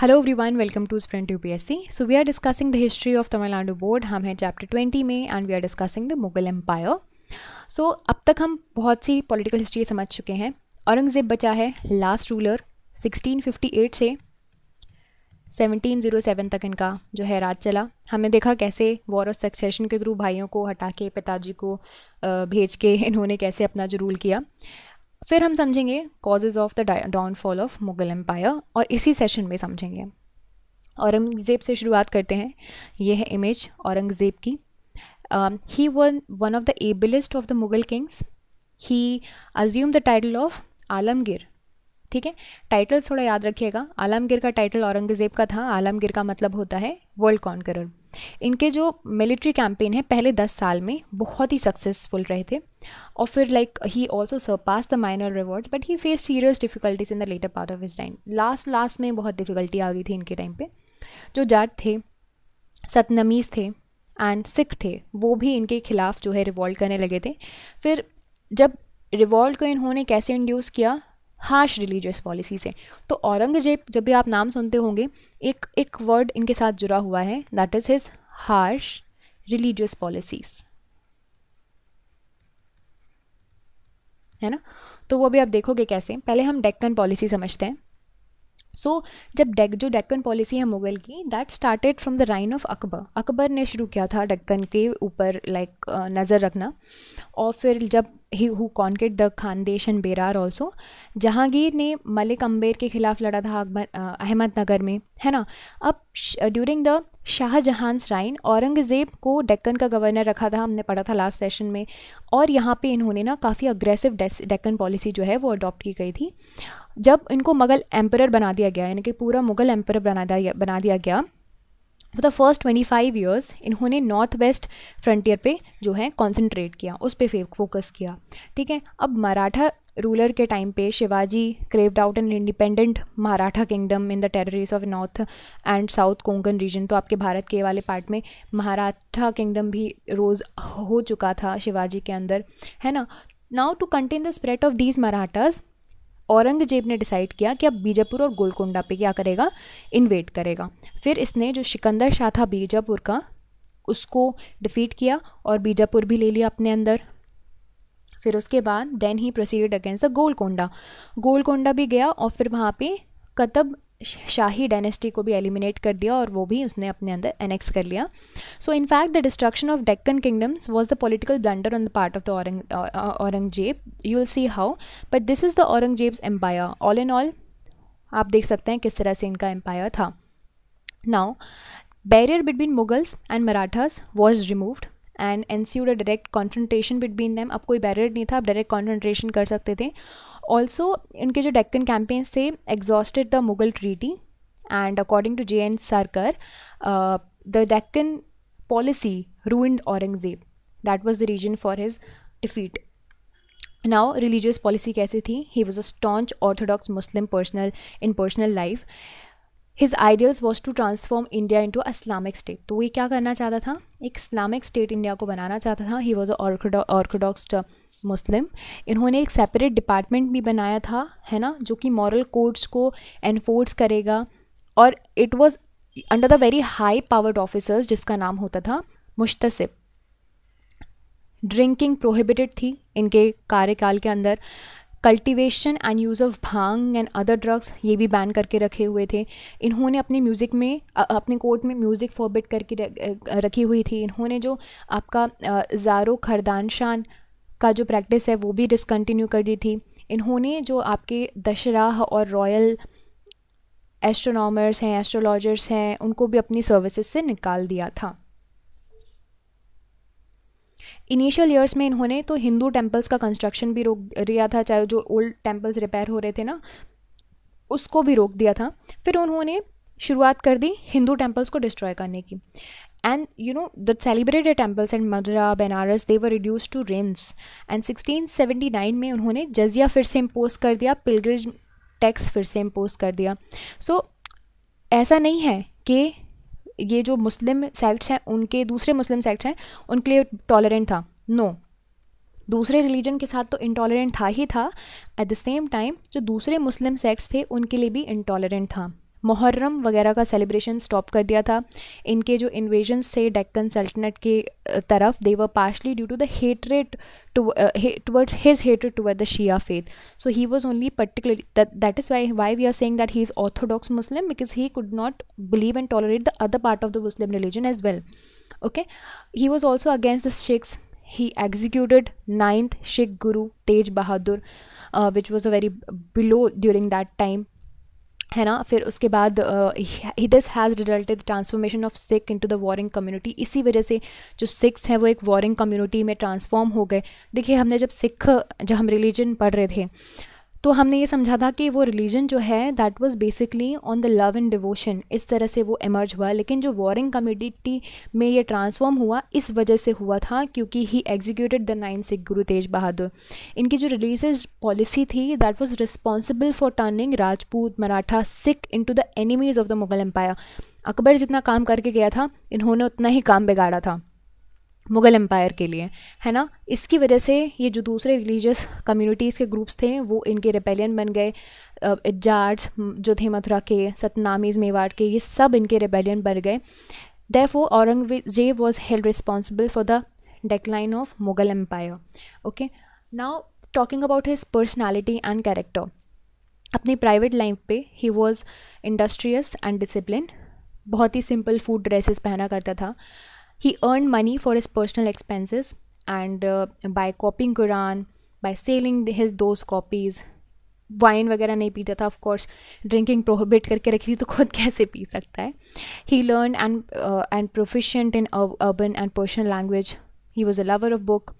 Hello everyone welcome to स्प्रेंट you so we are discussing the history of Tamil Nadu board हम हैं chapter twenty में and we are discussing the Mughal empire so अब तक हम बहुत सी पॉलिटिकल हिस्ट्री समझ चुके हैं औरंगजेब बचा है लास्ट रूलर 1658 से 1707 तक इनका जो है राज चला हमने देखा कैसे वॉर ऑफ सक्सेशन के थ्रू भाइयों को हटा के पिताजी को भेज के इन्होंने कैसे अपना जो रूल किया फिर हम समझेंगे causes of the downfall of Mughal empire और इसी सेशन में समझेंगे औरंगज़ेब से शुरुआत करते हैं ये है इमेज औरंगज़ेब की he one one of the ablest of the Mughal kings he assume the title of Alamgir ठीक है टाइटल थोड़ा याद रखिएगा आलमगीर का टाइटल औरंगज़ेब का था आलमगीर का मतलब होता है वर्ल्ड कॉन्करर इनके जो मिलिट्री कैंपेन है पहले दस साल में बहुत ही सक्सेसफुल रहे थे और फिर like he also surpass the minor rewards but he face serious difficulties in the latter part of his time last last में बहुत डिफिकल्टी आ गई थी इनके टाइम पे जो जाट थे सतनमीज़ थे एंड सिख थे वो भी इनके खिलाफ जो है रिवॉल्ट करने लगे थे फिर जब रिवॉल्ट को इन्होंने कैसे इंड्यूस किया हार्श रिलीजियस पॉलिसीज़ हैं तो औरंगजेब जब भी आप नाम सुनते होंगे एक एक वर्ड इनके साथ जुड़ा हुआ है that is his harsh religious policies है ना तो वो भी आप देखोगे कैसे पहले हम डेक्कन पॉलिसी समझते हैं सो so, जब डेक जो डेक्कन पॉलिसी है मुगल की that started from the reign of Akbar Akbar ने शुरू किया था डेक्कन के ऊपर लाइक like, नज़र रखना और फिर जब he who conquered the Khandesh and Berar also Jahangir ने मलिक अम्बेर के खिलाफ लड़ा था अकबर अहमदनगर में है ना अब during the Shahjahan's reign Aurangzeb को डेक्कन का गवर्नर रखा था हमने पढ़ा था लास्ट सेशन में और यहाँ पे इन्होंने ना काफ़ी अग्रेसिव डेक्कन पॉलिसी जो है वो अडॉप्ट की गई थी जब इनको मुग़ल एम्पर बना दिया गया यानी कि पूरा मुग़ल एम्पर बना दिया बना दिया गया for the first twenty five years इन्होंने नॉर्थ वेस्ट फ्रंटियर पे जो है कॉन्सेंट्रेट किया उस पर फोकस किया ठीक है अब मराठा रूलर के टाइम पे Shivaji carved out an independent Maratha kingdom in the territories of north and south Konkan region तो आपके भारत के वाले पार्ट में मराठा किंगडम भी रोज़ हो चुका था शिवाजी के अंदर है ना now to contain the spread of these Marathas Aurangzeb ने डिसाइड किया कि अब बीजापुर और गोलकोंडा पे क्या करेगा इन्वेट करेगा फिर इसने जो सिकंदर शाह था बीजापुर का उसको डिफीट किया और बीजापुर भी ले लिया अपने अंदर फिर उसके बाद then he proceed against the Golconda Golconda भी गया और फिर वहाँ पे कतब शाही डायनेस्टी को भी एलिमिनेट कर दिया और वो भी उसने अपने अंदर एनेक्स कर लिया so in fact the destruction of Deccan kingdoms was the political blunder on the part of the Aurang Aurangzeb you will see how but this is the Aurangzeb's empire all in all आप देख सकते हैं किस तरह से इनका एम्पायर था now barrier between Mughals and Marathas was removed and ensued a direct confrontation between them अब कोई बैरियर नहीं था आप डायरेक्ट कॉन्फ्रेंटेशन कर सकते थे ऑल्सो इनके जो डेक्कन कैंपेन्स थे exhausted the Mughal treaty and according to J N Sarkar the Deccan policy ruined Aurangzeb that was the reason for his defeat now religious policy कैसी थी he was a staunch orthodox Muslim personal in personal life his ideals was to transform India into Islamic state तो ये क्या करना चाहता था एक Islamic state India को बनाना चाहता था ही वॉज ऑर्थोडॉक्स मुस्लिम इन्होंने एक सेपरेट डिपार्टमेंट भी बनाया था है ना जो कि मॉरल कोड्स को एनफोर्स करेगा और it was under the very high powered officers जिसका नाम होता था मुश्तसिब ड्रिंकिंग प्रोहिबिटेड थी इनके कार्यकाल के अंदर cultivation and use of bhang and other drugs ये भी बैन करके रखे हुए थे इन्होंने अपने म्यूज़िक में अपने कोर्ट में म्यूज़िक फॉरबिट करके रखी हुई थी इन्होंने जो आपका ज़ारो खरदान शान का जो प्रैक्टिस है वो भी डिसकंटिन्यू कर दी थी इन्होंने जो आपके दशराह और रॉयल एस्ट्रोनॉमर्स हैं एस्ट्रोलॉजर्स हैं उनको भी अपनी सर्विसेज से निकाल दिया था इनिशियल ईयर्स में इन्होंने तो हिंदू टेम्पल्स का कंस्ट्रक्शन भी रोक दिया था चाहे जो ओल्ड टेम्पल्स रिपेयर हो रहे थे ना उसको भी रोक दिया था फिर उन्होंने शुरुआत कर दी हिंदू टेम्पल्स को डिस्ट्रॉय करने की and you know the celebrated temples and Madura Banaras they were reduce to ruins and 1679 में उन्होंने जजिया फिर से इम्पोज कर दिया पिलग्रिज टैक्स फिर से इम्पोज कर दिया सो so, ऐसा नहीं है कि ये जो मुस्लिम सेक्ट्स हैं उनके दूसरे मुस्लिम सेक्ट्स हैं उनके लिए टॉलरेंट था नो no. दूसरे रिलीजन के साथ तो इंटॉलरेंट था ही था एट द सेम टाइम जो दूसरे मुस्लिम सेक्ट्स थे उनके लिए भी इंटॉलरेंट था मुहर्रम वगैरह का सेलिब्रेशन स्टॉप कर दिया था इनके जो इन्वेजन्स थे डेक्कन सल्तनत के तरफ they were partially due to the hatred towards his hatred toward the Shia faith so he was only particularly that is why why we are saying that he is orthodox Muslim because he could not believe and tolerate the other part of the Muslim religion as well okay he was also against the Sikhs he executed ninth Sikh guru Tej Bahadur, uh, which was a very below during that time. है ना फिर उसके बाद this has resulted transformation of Sikh to the warring community इसी वजह से जो six हैं वो एक वॉरिंग कम्युनिटी में ट्रांसफॉर्म हो गए देखिए हमने जब सिख जब हम रिलीजन पढ़ रहे थे तो हमने ये समझा था कि वो रिलीजन जो है that was basically on the love and devotion इस तरह से वो एमर्ज हुआ लेकिन जो वॉरिंग कम्युनिटी में ये ट्रांसफॉर्म हुआ इस वजह से हुआ था क्योंकि he executed the nine Sikh guru Tej Bahadur इनकी जो रिलीज पॉलिसी थी that was responsible for turning Rajput Maratha Sikh to the enemies of the Mughal empire Akbar जितना काम करके गया था इन्होंने उतना ही काम बिगाड़ा था मुग़ल एम्पायर के लिए है ना इसकी वजह से ये जो दूसरे रिलीजियस कम्युनिटीज़ के ग्रुप्स थे वो इनके रेपेलियन बन गए जाट्स जो थे मथुरा के सतनामीज़ मेवाड़ के ये सब इनके रेपेलियन बन गए for Aurangzeb was held responsible for the decline of Mughal empire okay now talking about his personality and character अपनी प्राइवेट लाइफ पे he was industrious and discipline बहुत ही सिंपल फूड ड्रेसेस पहना करता था He earned money for his personal expenses and uh, by copying Quran, by selling his those copies. Wine वगैरह नहीं पीता था ऑफकोर्स ड्रिंकिंग प्रोहिबिट करके रखी थी तो खुद कैसे पी सकता है he learn and and proficient in urban and personal language he was a lover of book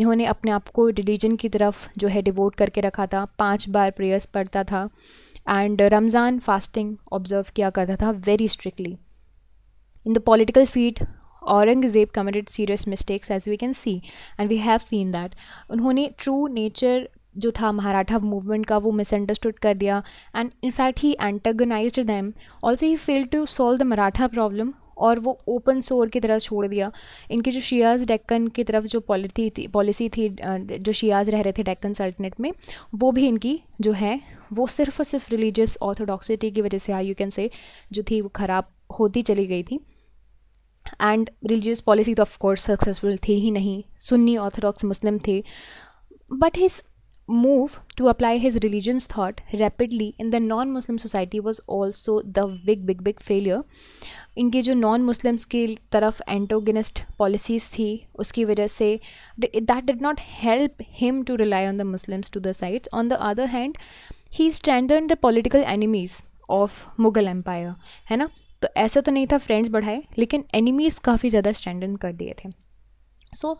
इन्होंने अपने आप को रिलीजन की तरफ जो है डिवोट करके रखा था पाँच बार प्रेयर्स पढ़ता था एंड रमज़ान फास्टिंग ऑब्ज़र्व किया करता था very strictly in the political field Aurangzeb committed serious mistakes as we can see and we have seen that उन्होंने ट्रू नेचर जो था महाराठा मूवमेंट का वो मिसअंडरस्टूड कर दिया and in fact he antagonize them also he fail to solve the Maratha problem और वो ओपन सोर की तरफ छोड़ दिया इनकी जो शियाज डेक्कन की तरफ जो पॉलिथी थी पॉलिसी थी जो शियाज रह रहे थे डेक्कन सल्टनेट में वो भी इनकी जो है वो सिर्फ और सिर्फ रिलीजियस ऑर्थोडॉक्सिटी की वजह से आई यू कैन से जो थी वो ख़राब होती चली गई थी एंड रिलीजियस पॉलिसी तो ऑफकोर्स सक्सेसफुल थे ही नहीं सुन्नी ऑर्थोडॉक्स मुस्लिम थे but his move to apply his religion's thought rapidly in the non Muslim society was also the big big big failure इनके जो नॉन मुस्लिम्स की तरफ एंटोगनिस्ट पॉलिसीज़ थी उसकी वजह से that did not help him to rely on the Muslims to the sides on the other hand he standard the political enemies of Mughal empire है ना तो ऐसा तो नहीं था फ्रेंड्स बढ़ाए लेकिन एनिमीज़ काफ़ी ज़्यादा स्टैंड इन कर दिए थे सो so,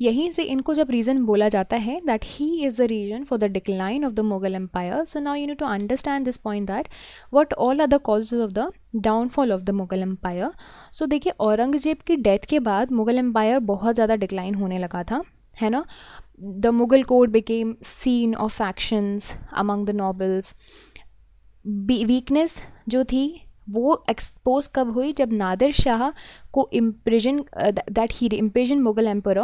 यहीं से इनको जब रीज़न बोला जाता है that he is the reason for the decline of the Mughal empire so now you need to understand this point that what all are the causes of the downfall of the Mughal empire so देखिए औरंगजेब की death के बाद Mughal empire बहुत ज़्यादा decline होने लगा था है ना the Mughal code became seen of actions among the nobles weakness जो थी वो एक्सपोज कब हुई जब नादिर शाह को imprison that he imprison Mughal emperor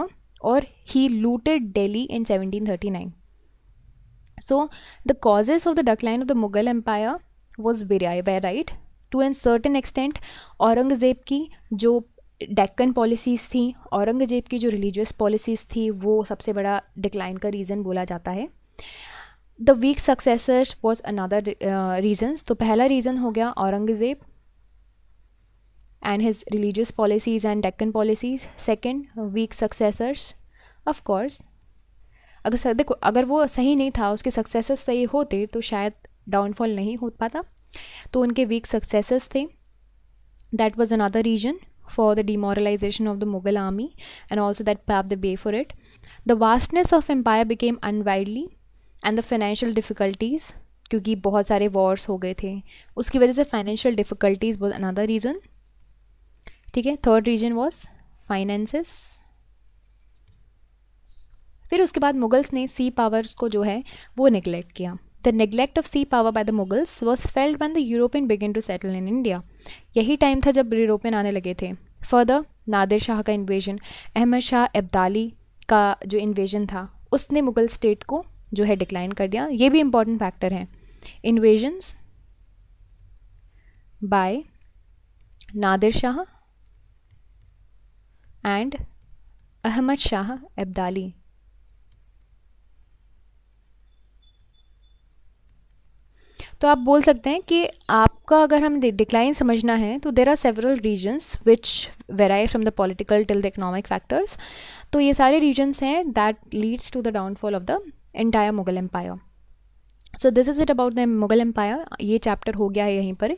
और he looted Delhi in 1739 the the of the decline of the Mughal empire was was right to an certain extent Aurangzeb की जो डेक्कन पॉलिसीज़ थी औरंगज़ेब की जो रिलीजियस पॉलिसीज़ थी वो सबसे बड़ा डिक्लाइन का रीज़न बोला जाता है the weak successors was another reasons तो पहला रीज़न हो गया Aurangzeb and his religious policies and Deccan policies second weak successors of course अगर देखो अगर वो सही नहीं था उसके सक्सेसर्स सही होते तो शायद डाउनफॉल नहीं हो पाता तो उनके वीक सक्सेसर्स थे that was another reason for the demoralization of the Mughal army and also that pave the way for it the vastness of empire became अनवाइडली एंड द फाइनेंशियल डिफ़िकल्टीज़ क्योंकि बहुत सारे वॉर्स हो गए थे उसकी वजह से फाइनेंशियल डिफ़िकल्टीज़ बोल अनदर रीज़न ठीक है थर्ड रीजन वॉज फाइनेंसेस फिर उसके बाद मुगल्स ने सी पावर्स को जो है वो निगलेक्ट किया the neglect of sea power by the Mughals was failed when the European begin to settle in India यही टाइम था जब यूरोपियन आने लगे थे फर्दर नादिर शाह का इन्वेजन अहमद शाह अब्दाली का जो इन्वेजन था उसने मुगल स्टेट को जो है डिक्लाइन कर दिया ये भी इम्पॉर्टेंट फैक्टर हैं invasions by Nadir Shah and Ahmad Shah Abdali तो आप बोल सकते हैं कि आपका अगर हम डिक्लाइन समझना है तो there are several reasons which vary from the political till the economic factors तो ये सारे रीजन्स हैं that leads to the downfall of the entire Mughal empire so this is it about the Mughal empire ये chapter हो गया है यहीं पर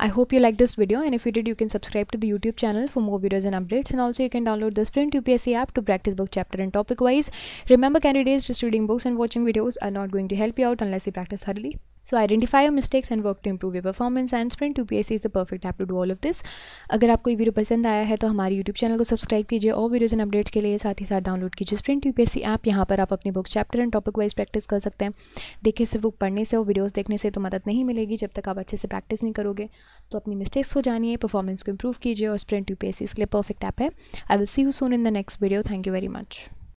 I hope you like this video and if you did you can subscribe to the YouTube channel for more videos and updates and also you can download this print U P S C app to practice book chapter and topic wise remember candidates just reading books and watching videos are not going to help you out unless you practice hourly so identify your mistakes and work to improve your performance and sprint to P S is the perfect app to do all of this अगर आपको ये video पसंद आया है तो हमारे YouTube channel को subscribe कीजिए और वीडियोज़ एंड अपडेट्स के लिए साथ ही साथ डाउनलोड कीजिए sprint U P S app यहाँ पर आप अपनी book chapter and topic wise practice कर सकते हैं देखिए सिर्फ बुक पढ़ने से और वीडियोज़ देखने से तो मदद नहीं मिलेगी जब तक आप अच्छे से प्रैक्टिस नहीं करोगे तो अपनी मिस्टेक्स को जानिए परफॉर्मेंस को इम्प्रूव कीजिए और स्प्रिंट यू पी एस इसके लिए परफेक्ट ऐप है I will see you soon in the next video thank you very much